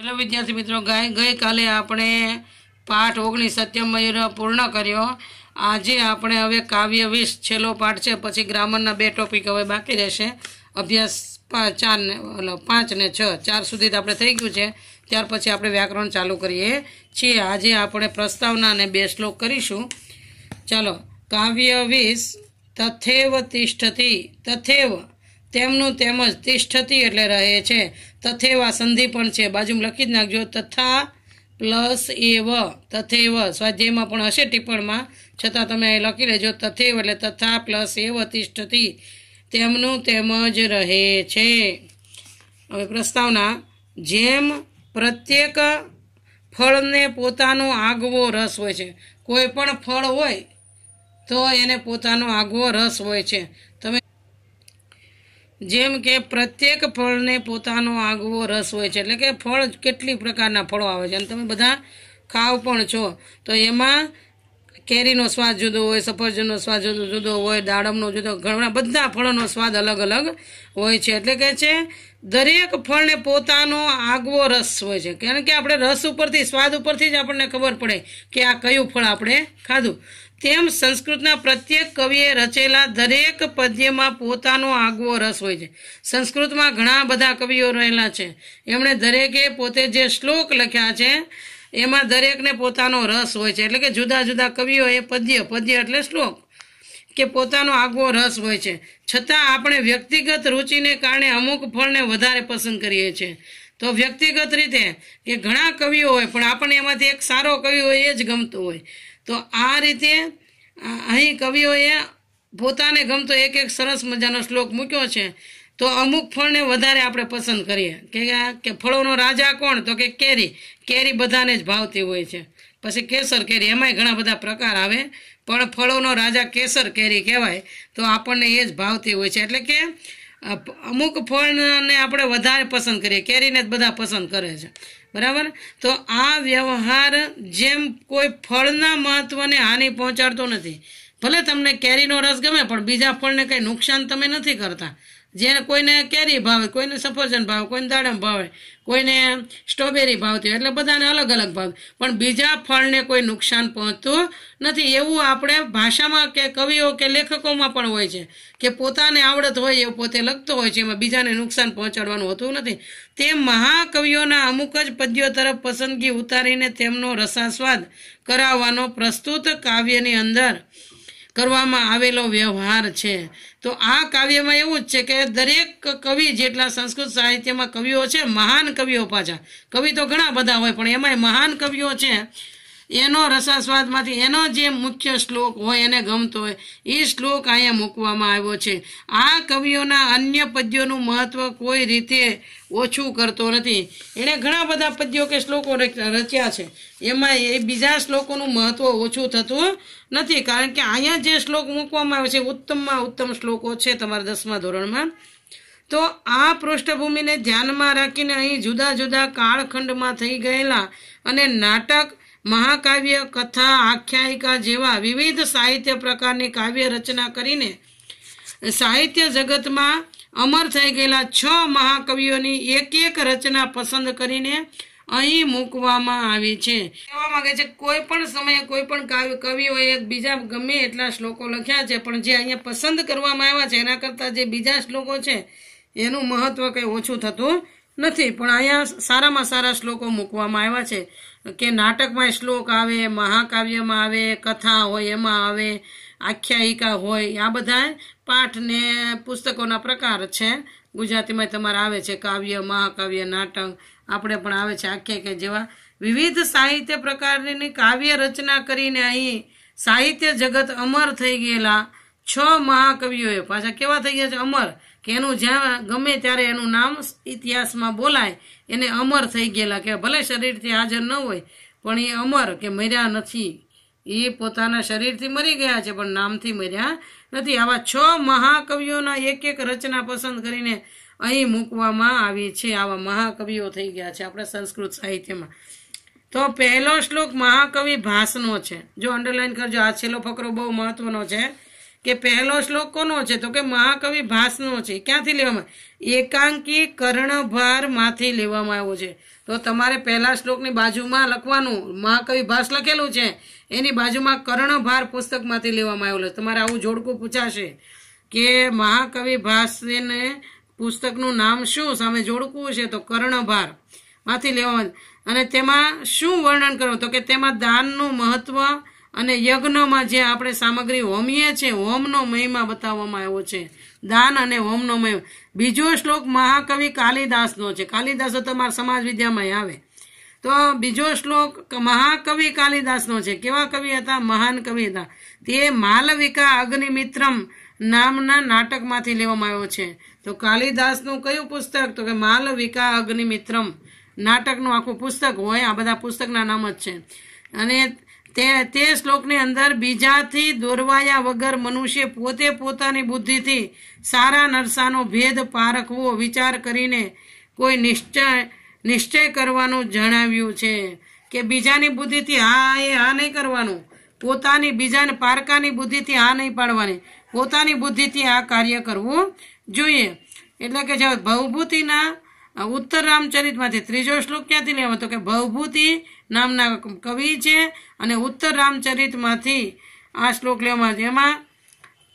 hello વિદ્યાર્થી મિત્રો ગઈકાલે આપણે પાઠ ઓગણીસ સત્યમયુર પૂર્ણ કર્યો આજે આપણે હવે કાવ્ય વીસ છેલ્લો પાઠ છે પછી ગ્રામરના બે ટોપિક હવે બાકી રહેશે અભ્યાસ ચાર ને ઓલો પાંચ ને છ ચાર સુધી આપણે થઈ ગયું છે ત્યાર પછી આપણે વ્યાકરણ ચાલુ કરીએ છીએ આજે આપણે પ્રસ્તાવના અને બે શ્લોક કરીશું ચાલો કાવ્ય વીસ તથેવ તિષ્ઠતી તથેવ તેમનું તેમજ તિષ્ઠતી એટલે રહે છે તથેવા સંધિ પણ છે બાજુમાં લખી જ નાખજો તથા પ્લસ એવ તથેવ સ્વાધ્યાયમાં પણ હશે ટિપ્પણમાં છતાં તમે અહીં લખી લેજો તથેવ એટલે તથા પ્લસ એવ તિષ્ઠતી તેમનું તેમજ રહે છે હવે પ્રસ્તાવના જેમ પ્રત્યેક ફળને પોતાનો આગવો રસ હોય છે કોઈ પણ ફળ હોય તો એને પોતાનો આગવો રસ હોય છે તમે જેમ કે પ્રત્યેક ફળને પોતાનો આગવો રસ હોય છે એટલે કે ફળ કેટલી પ્રકારના ફળો આવે છે અને તમે બધા ખાવ પણ છો તો એમાં કેરીનો સ્વાદ જુદો હોય સફરજનનો સ્વાદ જુદો જુદો હોય દાડમનો જુદો ઘણા બધા ફળોનો સ્વાદ અલગ અલગ હોય છે એટલે કે છે દરેક ફળને પોતાનો આગવો રસ હોય છે કારણ કે આપણે રસ ઉપરથી સ્વાદ ઉપરથી જ આપણને ખબર પડે કે આ કયું ફળ આપણે ખાધું તેમ સંસ્કૃતના પ્રત્યેક કવિએ રચેલા દરેક પદ્યમાં પોતાનો આગવો રસ હોય છે સંસ્કૃતમાં ઘણા બધા કવિઓ રહેલા છે એમણે દરેકે પોતે જે શ્લોક લખ્યા છે એમાં દરેકને પોતાનો રસ હોય છે એટલે કે જુદા જુદા કવિઓ એ પદ્ય પદ્ય એટલે શ્લોક કે પોતાનો આગવો રસ હોય છે છતાં આપણે વ્યક્તિગત રુચિને કારણે અમુક ફળને વધારે પસંદ કરીએ છીએ તો વ્યક્તિગત રીતે કે ઘણા કવિઓ હોય પણ આપણને એમાંથી એક સારો કવિ હોય એ જ ગમતો હોય તો આ રીતે અહીં કવિઓએ પોતાને ગમતો એક એક સરસ મજાનો શ્લોક મૂક્યો છે તો અમુક ફળને વધારે આપણે પસંદ કરીએ કે કે ફળોનો રાજા કોણ તો કે કેરી કેરી બધાને જ ભાવતી હોય છે પછી કેસર કેરી એમાંય ઘણા બધા પ્રકાર આવે પણ ફળોનો રાજા કેસર કેરી કહેવાય તો આપણને એ જ ભાવતી હોય છે એટલે કે અમુક ફળને આપણે વધારે પસંદ કરીએ કેરીને જ બધા પસંદ કરે છે બરાબર તો આ વ્યવહાર જેમ કોઈ ફળના મહત્વને હાનિ પહોંચાડતો નથી ભલે તમને કેરીનો રસ ગમે પણ બીજા ફળને કંઈ નુકસાન તમે નથી કરતા જેને કોઈને કેરી ભાવે કોઈને સફરજન ભાવે કોઈને દાડમ ભાવે કોઈને સ્ટ્રોબેરી ભાવતી હોય એટલે બધાને અલગ અલગ ભાવે પણ બીજા ફળને કોઈ નુકસાન પહોંચતું નથી એવું આપણે ભાષામાં કે કવિઓ કે લેખકોમાં પણ હોય છે કે પોતાને આવડત હોય એવું પોતે લખતો હોય છે એમાં બીજાને નુકસાન પહોંચાડવાનું હોતું નથી તે મહાકવિઓના અમુક જ પદ્યો તરફ પસંદગી ઉતારીને તેમનો રસાસ્વાદ કરાવવાનો પ્રસ્તુત કાવ્યની અંદર કરવામાં આવેલો વ્યવહાર છે તો આ કાવ્યમાં એવું જ છે કે દરેક કવિ જેટલા સંસ્કૃત સાહિત્યમાં કવિઓ છે મહાન કવિઓ પાછા કવિ તો ઘણા બધા હોય પણ એમાંય મહાન કવિઓ છે એનો રસાસ્વાદમાંથી એનો જે મુખ્ય શ્લોક હોય એને ગમતો હોય એ શ્લોક અહીંયા મૂકવામાં આવ્યો છે આ કવિઓના અન્ય પદ્યોનું મહત્વ કોઈ રીતે ઓછું કરતો નથી એણે ઘણા બધા પદ્યો કે શ્લોકો રચ્યા છે એમાં એ બીજા શ્લોકોનું મહત્વ ઓછું થતું નથી કારણ કે અહીંયા જે શ્લોક મૂકવામાં આવે છે ઉત્તમમાં ઉત્તમ શ્લોકો છે તમારા દસમા ધોરણમાં તો આ પૃષ્ઠભૂમિને ધ્યાનમાં રાખીને અહીં જુદા જુદા કાળખંડમાં થઈ ગયેલા અને નાટક મહાકાવ્ય કથા આખ્યાયિકા જેવા વિવિધ સાહિત્ય પ્રકારની કાવ્ય રચના કરીને સાહિત્ય જગતમાં અમર થઈ ગયેલા છ મહાકવિઓની એક એક રચના પસંદ કરીને અહીં મૂકવામાં આવી છે કહેવા માંગે છે કોઈ પણ સમયે કોઈ પણ કાવ્ય કવિઓએ બીજા ગમે એટલા શ્લોકો લખ્યા છે પણ જે અહીંયા પસંદ કરવામાં આવ્યા છે એના કરતાં જે બીજા શ્લોકો છે એનું મહત્વ કંઈ ઓછું થતું નથી પણ અહીંયા સારામાં સારા શ્લોકો મૂકવામાં આવ્યા છે કે નાટકમાં શ્લોક આવે મહાકાવ્યમાં આવે કથા હોય એમાં આવે આખ્યાયિકા હોય આ બધા પાઠ ને પુસ્તકોના પ્રકાર છે ગુજરાતીમાં તમારે આવે છે કાવ્ય મહાકાવ્ય નાટક આપણે પણ આવે છે આખ્યાયિકા જેવા વિવિધ સાહિત્ય પ્રકારની કાવ્ય રચના કરીને અહીં સાહિત્ય જગત અમર થઈ ગયેલા છ મહાકવિઓએ પાછા કેવા થઈ ગયા છે અમર કે એનું જ્યાં ગમે ત્યારે એનું નામ ઇતિહાસમાં બોલાય એને અમર થઈ ગયેલા કે ભલે શરીરથી હાજર ન હોય પણ એ અમર કે મર્યા નથી એ પોતાના શરીરથી મરી ગયા છે પણ નામથી મર્યા નથી આવા છ મહાકવિઓના એક એક રચના પસંદ કરીને અહીં મૂકવામાં આવી છે આવા મહાકવિઓ થઈ ગયા છે આપણા સંસ્કૃત સાહિત્યમાં તો પહેલો શ્લોક મહાકવિ ભાસનો છે જો અંડરલાઈન કરજો આ છેલ્લો ફકરો બહુ મહત્વનો છે કે પહેલો શ્લોક કોનો છે તો કે મહાકવિ ભાસનો છે ક્યાંથી લેવામાં એકાંકી કર્ણભાર માંથી લેવામાં આવ્યો છે તો તમારે પહેલા શ્લોકની બાજુમાં લખવાનું મહાકવિ ભાસ લખેલું છે એની બાજુમાં કર્ણભાર પુસ્તકમાંથી લેવામાં આવેલું તમારે આવું જોડકું પૂછાશે કે મહાકવિ ભાસને પુસ્તકનું નામ શું સામે જોડકું છે તો કર્ણભાર માંથી લેવામાં અને તેમાં શું વર્ણન કરવું તો કે તેમાં દાનનું મહત્વ અને યજ્ઞમાં જે આપણે સામગ્રી હોમીએ છીએ હોમનો મહિમા બતાવવામાં આવ્યો છે દાન અને હોમનો મહિમા બીજો શ્લોક મહાકવિ કાલિદાસનો છે કાલિદાસ તો તમારા સમાજ વિદ્યામાં આવે તો બીજો શ્લોક મહાકવિ કાલિદાસનો છે કેવા કવિ હતા મહાન કવિ હતા તે માલવિકા અગ્નિમિત્રમ નામના નાટકમાંથી લેવામાં આવ્યો છે તો કાલિદાસનું કયું પુસ્તક તો કે માલવિકા અગ્નિમિત્રમ નાટકનું આખું પુસ્તક હોય આ બધા પુસ્તકના નામ જ છે અને તે તે શ્લોકની અંદર બીજાથી દોરવાયા વગર મનુષ્ય પોતે પોતાની બુદ્ધિથી સારા નરસાનો ભેદ પારખવો વિચાર કરીને કોઈ નિશ્ચય નિશ્ચય કરવાનું જણાવ્યું છે કે બીજાની બુદ્ધિથી હા એ હા નહીં કરવાનું પોતાની બીજાને પારકાની બુદ્ધિથી હા નહીં પાડવાની પોતાની બુદ્ધિથી આ કાર્ય કરવું જોઈએ એટલે કે જે ભવભૂતિના ઉત્તર રામચરિતમાંથી ત્રીજો શ્લોક ક્યાંથી લેવો તો કે ભવભૂતિ નામના કવિ છે અને ઉત્તર રામચરિતમાંથી આ શ્લોક લેવામાં એમાં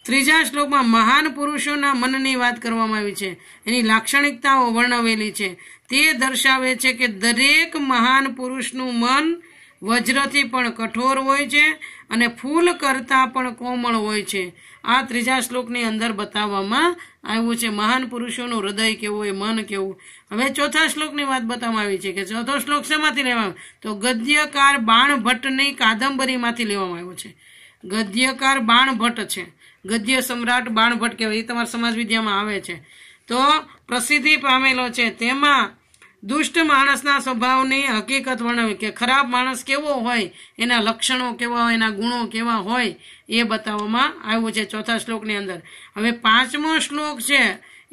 ત્રીજા શ્લોકમાં મહાન પુરુષોના મનની વાત કરવામાં આવી છે એની લાક્ષણિકતાઓ વર્ણવેલી છે તે દર્શાવે છે કે દરેક મહાન પુરુષનું મન વજ્રથી પણ કઠોર હોય છે અને ફૂલ કરતાં પણ કોમળ હોય છે આ ત્રીજા શ્લોકની અંદર બતાવવામાં આવ્યું છે મહાન પુરુષોનું હૃદય કેવું એ મન કેવું હવે ચોથા શ્લોકની વાત બતાવવામાં આવી છે કે ચોથો શ્લોક શેમાંથી લેવામાં તો ગદ્યકાર બાણભટ્ટની કાદંબરીમાંથી લેવામાં આવ્યો છે ગદ્યકાર બાણભટ્ટ છે ગદ્ય સમ્રાટ બાણભટ્ટ કહેવાય એ તમારા સમાજ વિદ્યામાં આવે છે તો પ્રસિદ્ધિ પામેલો છે તેમાં દુષ્ટ માણસના સ્વભાવની હકીકત વર્ણવી કે ખરાબ માણસ કેવો હોય એના લક્ષણો કેવા હોય એના ગુણો કેવા હોય એ બતાવવામાં આવ્યું છે ચોથા શ્લોકની અંદર હવે પાંચમો શ્લોક છે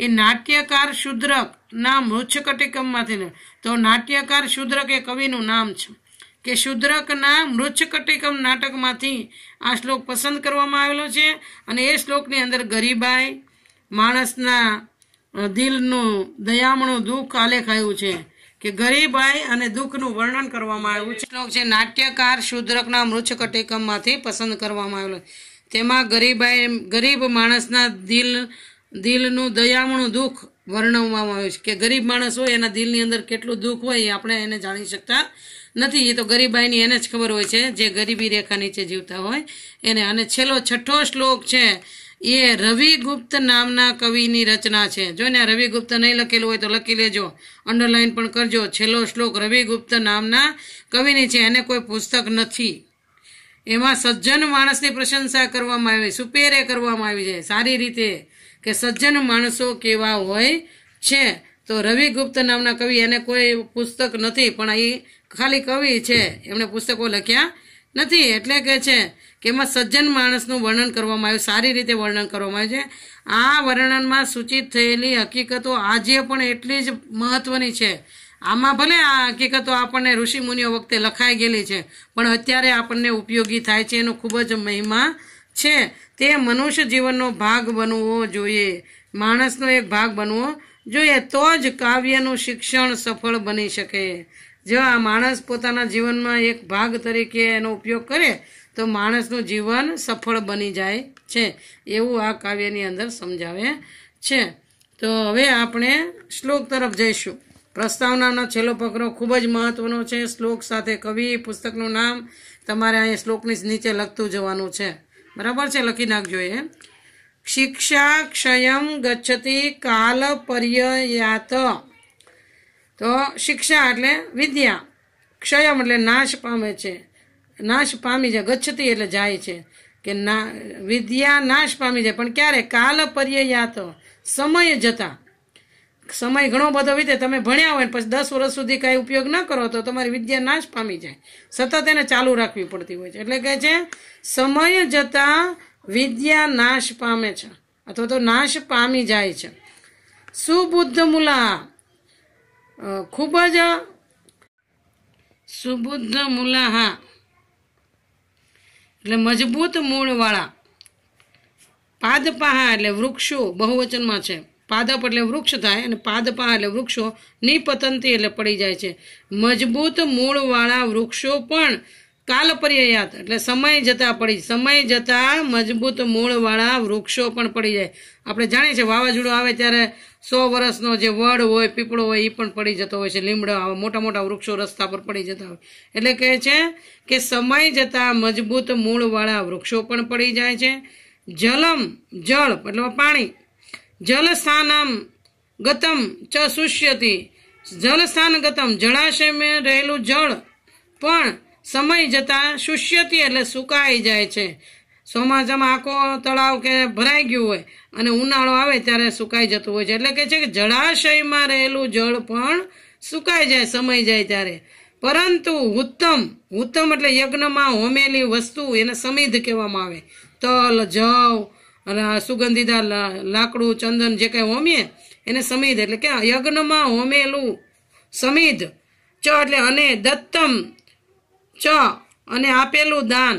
એ નાટ્યકાર શુદ્રક મૃચ્છકટિકમમાંથી ને તો નાટ્યકાર શુદ્રક એ કવિનું નામ છે કે શુદ્રકના મૃચ્છકટિકમ નાટકમાંથી આ શ્લોક પસંદ કરવામાં આવેલો છે અને એ શ્લોકની અંદર ગરીબાઈ માણસના દિલનું દયામણું દુઃખ આલેખાયું છે કે ગરીબાઈ અને દુઃખનું વર્ણન કરવામાં આવ્યું છે શ્લોક છે નાટ્યકાર શુદ્રકના મૃચ્છકટેકમમાંથી પસંદ કરવામાં આવેલો તેમાં ગરીબાઈ ગરીબ માણસના દિલ દિલનું દયામણું દુઃખ વર્ણવવામાં આવ્યું છે કે ગરીબ માણસ હોય એના દિલની અંદર કેટલું દુઃખ હોય એ આપણે એને જાણી શકતા નથી એ તો ગરીબાઈની એને જ ખબર હોય છે જે ગરીબી રેખા નીચે જીવતા હોય એને અને છેલ્લો છઠ્ઠો શ્લોક છે એ રવિ ગુપ્ત નામના કવિની રચના છે જો ને ગુપ્ત નહીં લખેલું હોય તો લખી લેજો અંડરલાઇન પણ કરજો છેલ્લો શ્લોક રવિ ગુપ્ત નામના કવિની છે એને કોઈ પુસ્તક નથી એમાં સજ્જન માણસની પ્રશંસા કરવામાં આવી સુપેરે કરવામાં આવી છે સારી રીતે કે સજ્જન માણસો કેવા હોય છે તો રવિ ગુપ્ત નામના કવિ એને કોઈ પુસ્તક નથી પણ એ ખાલી કવિ છે એમણે પુસ્તકો લખ્યા નથી એટલે કે છે કે એમાં સજ્જન માણસનું વર્ણન કરવામાં આવ્યું સારી રીતે વર્ણન કરવામાં આવ્યું છે આ વર્ણનમાં સૂચિત થયેલી હકીકતો આજે પણ એટલી જ મહત્વની છે આમાં ભલે આ હકીકતો આપણને ઋષિમુનિઓ વખતે લખાઈ ગયેલી છે પણ અત્યારે આપણને ઉપયોગી થાય છે એનો ખૂબ જ મહિમા છે તે મનુષ્ય જીવનનો ભાગ બનવો જોઈએ માણસનો એક ભાગ બનવો જોઈએ તો જ કાવ્યનું શિક્ષણ સફળ બની શકે જેવા માણસ પોતાના જીવનમાં એક ભાગ તરીકે એનો ઉપયોગ કરે તો માણસનું જીવન સફળ બની જાય છે એવું આ કાવ્યની અંદર સમજાવે છે તો હવે આપણે શ્લોક તરફ જઈશું પ્રસ્તાવનાનો છેલ્લો પકડો ખૂબ જ મહત્વનો છે શ્લોક સાથે કવિ પુસ્તકનું નામ તમારે અહીં શ્લોકની નીચે લખતું જવાનું છે બરાબર છે લખી નાખજો એ શિક્ષા ક્ષયમ ગચ્છતી કાલ પર્યયાત તો શિક્ષા એટલે વિદ્યા ક્ષયમ એટલે નાશ પામે છે નાશ પામી જાય ગચ્છતી એટલે જાય છે કે ના વિદ્યા નાશ પામી જાય પણ ક્યારે કાલ પર્યાત સમય જતા સમય ઘણો બધો વીતે તમે ભણ્યા હોય પછી દસ વર્ષ સુધી કાંઈ ઉપયોગ ન કરો તો તમારી વિદ્યા નાશ પામી જાય સતત એને ચાલુ રાખવી પડતી હોય છે એટલે કહે છે સમય જતા વિદ્યા નાશ પામે છે અથવા તો નાશ પામી જાય છે સુબુદ્ધ મુલા ખૂબ જ સુબુદ્ધ મુલાહા એટલે મજબૂત મૂળવાળા પાદપાહા એટલે વૃક્ષો બહુવચનમાં છે પાદપ એટલે વૃક્ષ થાય અને પાદપાહ એટલે વૃક્ષો નિપતંતી એટલે પડી જાય છે મજબૂત મૂળવાળા વૃક્ષો પણ કાલપર્યયાત એટલે સમય જતાં પડી સમય જતાં મજબૂત મૂળવાળા વૃક્ષો પણ પડી જાય આપણે જાણીએ છીએ વાવાઝોડું આવે ત્યારે સો વર્ષનો જે વડ હોય પીપળો હોય એ પણ પડી જતો હોય છે લીમડા આવે મોટા મોટા વૃક્ષો રસ્તા પર પડી જતા હોય એટલે કહે છે કે સમય જતાં મજબૂત મૂળવાળા વૃક્ષો પણ પડી જાય છે જલમ જળ એટલે પાણી જલસ્થાનમ ગતમ ચ સુષ્યતી જલસ્થાન ગતમ જળાશયમાં રહેલું જળ પણ સમય જતાં શુષ્યતી એટલે સુકાઈ જાય છે ચોમાસામાં આખો તળાવ કે ભરાઈ ગયું હોય અને ઉનાળો આવે ત્યારે સુકાઈ જતું હોય છે એટલે કે છે કે જળાશયમાં રહેલું જળ પણ સુકાઈ જાય સમય જાય ત્યારે પરંતુ ઉત્તમ ઉત્તમ એટલે યજ્ઞમાં હોમેલી વસ્તુ એને સમિધ કહેવામાં આવે તલ જવ સુગંધીદાર લાકડું ચંદન જે કંઈ હોમીએ એને સમિધ એટલે કે યજ્ઞમાં હોમેલું સમિધ ચ એટલે અને દત્તમ ચ અને આપેલું દાન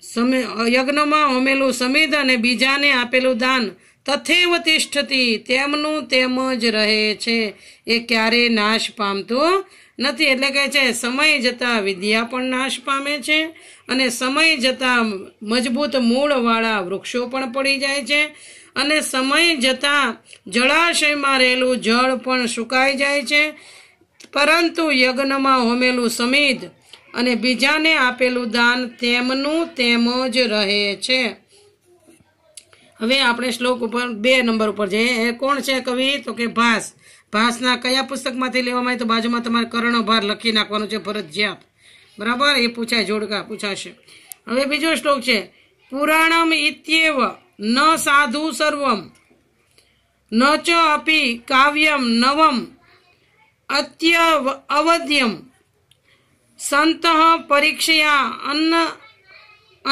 યજ્ઞમાં હોમેલું સમિધ અને બીજાને આપેલું દાન તથેવ તિષ્ઠતી તેમનું તેમજ રહે છે એ ક્યારેય નાશ પામતું નથી એટલે કહે છે સમય જતાં વિદ્યા પણ નાશ પામે છે અને સમય જતાં મજબૂત મૂળવાળા વૃક્ષો પણ પડી જાય છે અને સમય જતાં જળાશયમાં રહેલું જળ પણ સુકાઈ જાય છે પરંતુ યજ્ઞમાં હોમેલું સમિધ અને બીજાને આપેલું દાન તેમનું તેમ જ રહે છે હવે આપણે શ્લોક ઉપર બે નંબર ઉપર જઈએ કોણ છે કવિ તો કે ભાસ ભાસના કયા પુસ્તકમાંથી લેવામાં આવે તો બાજુમાં તમારે કર્ણભાર લખી નાખવાનું છે ફરજિયાત બરાબર એ પૂછાય જોડકા પૂછાશે હવે બીજો શ્લોક છે પુરાણમ ઇત્યેવ ન સાધુ સર્વમ ન ચ અપી કાવ્યમ નવમ અત્ય અવધ્યમ સંતઃ પરીક્ષયા અન્ન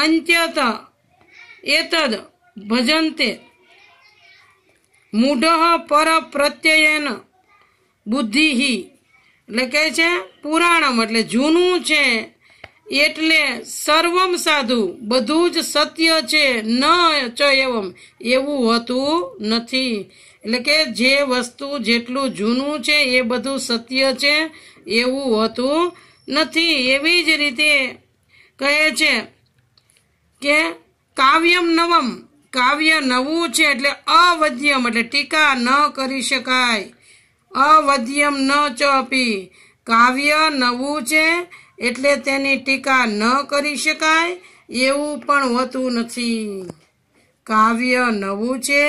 અંત્યત એતદ ભજંતે મૂઢ પર પ્રત્યયન બુદ્ધિ એટલે કહે છે પુરાણમ એટલે જૂનું છે એટલે સર્વમ સાધુ બધું જ સત્ય છે ન ચ એવમ એવું હોતું નથી એટલે કે જે વસ્તુ જેટલું જૂનું છે એ બધું સત્ય છે એવું હતું નથી એવી જ રીતે કહે છે કે કાવ્યમ નવમ કાવ્ય નવું છે એટલે અવધ્યમ એટલે ટીકા ન કરી શકાય અવધ્યમ ન ચોપી કાવ્ય નવું છે એટલે તેની ટીકા ન કરી શકાય એવું પણ હોતું નથી કાવ્ય નવું છે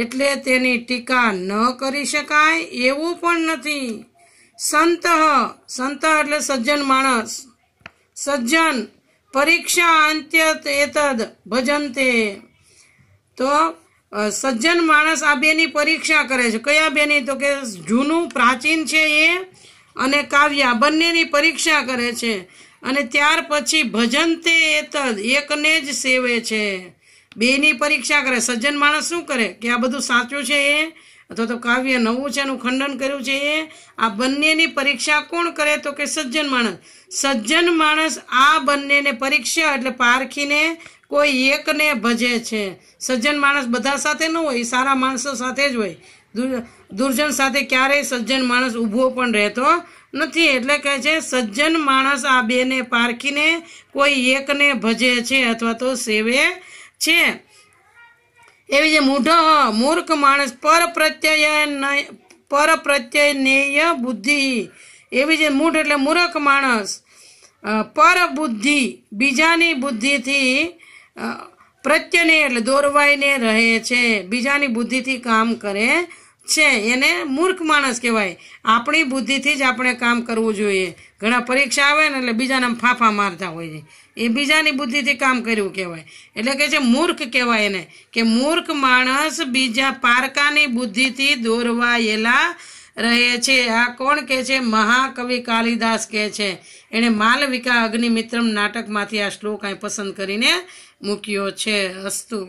એટલે તેની ટીકા ન કરી શકાય એવું પણ નથી સંત સંત એટલે સજ્જન માણસ સજ્જન પરીક્ષા અંત્ય એતદ ભજનતે તો સજ્જન માણસ આ બેની પરીક્ષા કરે છે કયા બેની તો કે જૂનું પ્રાચીન છે એ અને કાવ્ય બંનેની પરીક્ષા કરે છે અને ત્યાર પછી ભજન તે એતદ એકને જ સેવે છે બેની પરીક્ષા કરે સજ્જન માણસ શું કરે કે આ બધું સાચું છે એ અથવા તો કાવ્ય નવું છે એનું ખંડન કર્યું છે એ આ બંનેની પરીક્ષા કોણ કરે તો કે સજ્જન માણસ સજ્જન માણસ આ બંનેને પરીક્ષા એટલે પારખીને કોઈ એકને ભજે છે સજ્જન માણસ બધા સાથે ન હોય સારા માણસો સાથે જ હોય દુર્જન સાથે ક્યારેય સજ્જન માણસ ઊભો પણ રહેતો નથી એટલે કહે છે સજ્જન માણસ આ બેને પારખીને કોઈ એકને ભજે છે અથવા તો સેવે છે એવી જે મૂઢ મૂર્ખ માણસ પર પ્રત્યય પર પ્રત્યયનેય બુદ્ધિ એવી જે મૂઢ એટલે મૂર્ખ માણસ પર બુદ્ધિ બીજાની બુદ્ધિથી પ્રત્યને એટલે દોરવાઈને રહે છે બીજાની બુદ્ધિથી કામ કરે છે એને મૂર્ખ માણસ કહેવાય આપણી બુદ્ધિથી જ આપણે કામ કરવું જોઈએ ઘણા પરીક્ષા આવે ને એટલે બીજાને ફાંફા મારતા હોય છે એ બીજાની બુદ્ધિથી કામ કર્યું કહેવાય એટલે કે છે મૂર્ખ કહેવાય એને કે મૂર્ખ માણસ બીજા પારકાની બુદ્ધિથી દોરવાયેલા રહે છે આ કોણ કહે છે મહાકવિ કાલિદાસ કહે છે એણે માલવિકા અગ્નિમિત્રમ નાટકમાંથી આ શ્લોક અહીં પસંદ કરીને મૂક્યો છે અસ્તુ